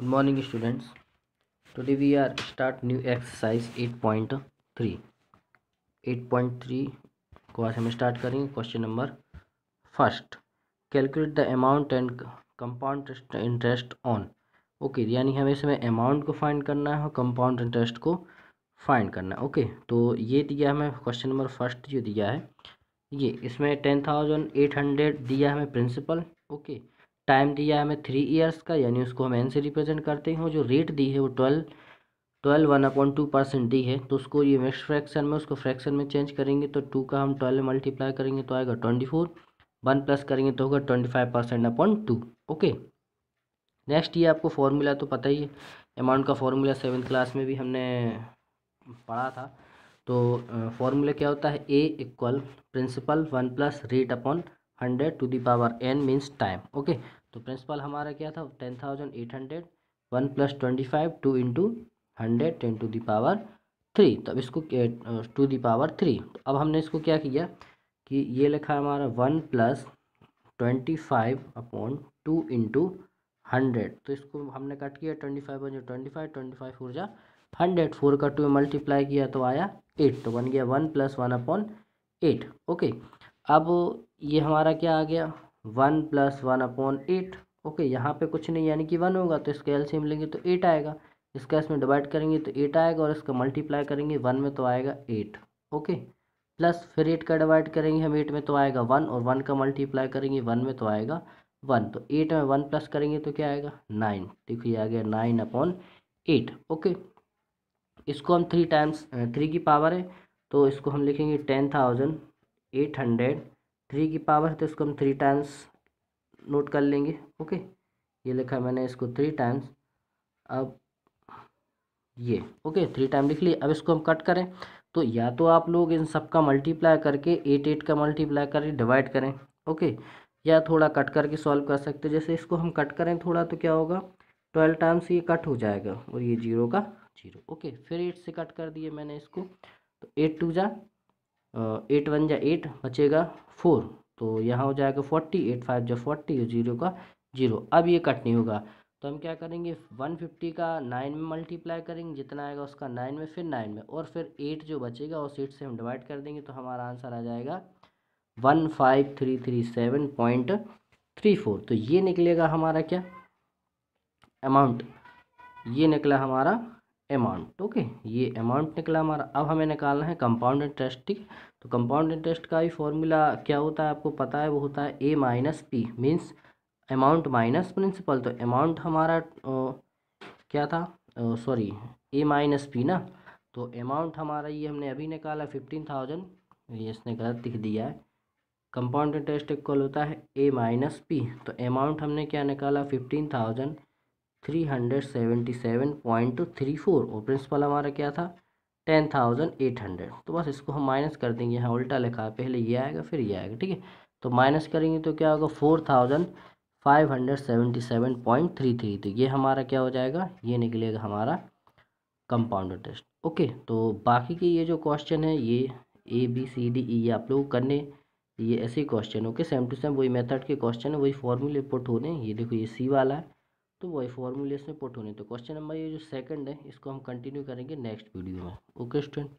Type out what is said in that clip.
good morning students we are start new exercise eight point three eight point three को आज हम start करेंगे question number first calculate the amount and compound interest on okay यानी हमें इसमें amount को find करना है और कंपाउंड इंटरेस्ट को फाइंड करना है ओके okay, तो ये दिया हमें क्वेश्चन नंबर फर्स्ट जो दिया है ये इसमें टेन थाउजेंड एट हंड्रेड दिया हमें प्रिंसिपल ओके okay, टाइम दिया है हमें थ्री ईयर्स का यानी उसको हम एन से रिप्रेजेंट करते हैं जो रेट दी है वो twelve twelve one upon two percent दी है तो उसको ये मिक्स फ्रैक्शन में उसको फ्रैक्शन में चेंज करेंगे तो टू का हम ट्वेल्व मल्टीप्लाई करेंगे तो आएगा ट्वेंटी फोर वन प्लस करेंगे तो होगा twenty five percent upon two okay next ये आपको फॉर्मूला तो पता ही है अमाउंट का फॉर्मूला सेवन्थ क्लास में भी हमने पढ़ा था तो फॉर्मूला क्या होता है A equal principal one plus rate upon hundred to the power n means time okay तो प्रिंसिपल हमारा क्या था ten thousand eight hundred one plus twenty five two into hundred ten to power three तो अब इसको to the power three तो अब हमने इसको क्या किया कि ये लिखा हमारा one plus twenty five upon two into hundred तो इसको हमने कट किया ट्वेंटी फाइव जाए twenty five twenty five four जा हंड्रेड फोर का टू में मल्टीप्लाई किया तो आया एट तो बन गया one plus one upon eight okay अब ये हमारा क्या आ गया one plus one upon eight okay यहाँ पे कुछ नहीं यानी कि वन होगा तो इसका एलसीएम लेंगे तो एट आएगा इसका इसमें डिवाइड करेंगे तो एट आएगा और इसका मल्टीप्लाई करेंगे वन में तो आएगा एट ओके प्लस फिर एट का डिवाइड करेंगे हम एट में तो आएगा वन और वन का मल्टीप्लाई करेंगे वन में तो आएगा वन तो एट में वन प्लस करेंगे तो क्या आएगा नाइन ये आ गया नाइन अपॉन एट ओके इसको हम थ्री टाइम्स थ्री की पावर है तो इसको हम लिखेंगे ten thousand eight hundred three की पावर है तो इसको हम थ्री टाइम्स नोट कर लेंगे ओके ये लिखा मैंने इसको थ्री टाइम्स अब ये ओके थ्री टाइम लिख लिए अब इसको हम कट करें तो या तो आप लोग इन सब का मल्टीप्लाई करके एट एट का मल्टीप्लाई करके डिवाइड करें ओके या थोड़ा कट करके सॉल्व कर सकते हैं जैसे इसको हम कट करें थोड़ा तो क्या होगा ट्वेल्व टाइम्स ये कट हो जाएगा और ये जीरो का जीरो ओके फिर एट से कट कर दिए मैंने इसको तो एट टू जा एट वन जा एट बचेगा फोर तो यहाँ हो जाएगा फोर्टी एट फाइव जो फोर्टी जीरो का जीरो अब ये कट नहीं होगा तो हम क्या करेंगे वन फिफ्टी का नाइन में मल्टीप्लाई करेंगे जितना आएगा उसका नाइन में फिर नाइन में और फिर एट जो बचेगा उस एट से हम डिवाइड कर देंगे तो हमारा आंसर आ जाएगा one five three three seven point three four तो ये निकलेगा हमारा क्या अमाउंट ये निकला हमारा अमाउंट ओके ये अमाउंट निकला हमारा अब हमें निकालना है कंपाउंड इंटरेस्ट ठीक तो कंपाउंड इंटरेस्ट का भी फॉर्मूला क्या होता है आपको पता है वो होता है A minus P means amount minus principal तो अमाउंट हमारा ओ, क्या था सॉरी ए माइनस पी ना तो अमाउंट हमारा ये हमने अभी निकाला फिफ्टीन थाउजेंड ये इसने गलत लिख दिया है कंपाउंड इंटरेस्ट इक्वल होता है ए माइनस पी तो अमाउंट हमने क्या निकाला fifteen thousand three hundred seventy seven point three four और प्रिंसिपल हमारा क्या था टेन थाउजेंड एट हंड्रेड तो बस इसको हम माइनस कर देंगे यहाँ उल्टा लिखा है पहले ये आएगा फिर ये आएगा ठीक है तो माइनस करेंगे तो क्या होगा four thousand five hundred seventy seven point three three तो ये हमारा क्या हो जाएगा ये निकलेगा हमारा कंपाउंड टेस्ट ओके तो बाकी के ये जो क्वेश्चन है ये A B C D E ये आप लोग करने ये ऐसे question okay same to same वही मेथड के क्वेश्चन है वही फॉर्मूले पुट होने ये देखो ये सी वाला है तो वही फॉर्मूले इसमें पुट होने तो क्वेश्चन नंबर ये जो सेकंड है इसको हम कंटिन्यू करेंगे नेक्स्ट वीडियो में ओके स्टूडेंट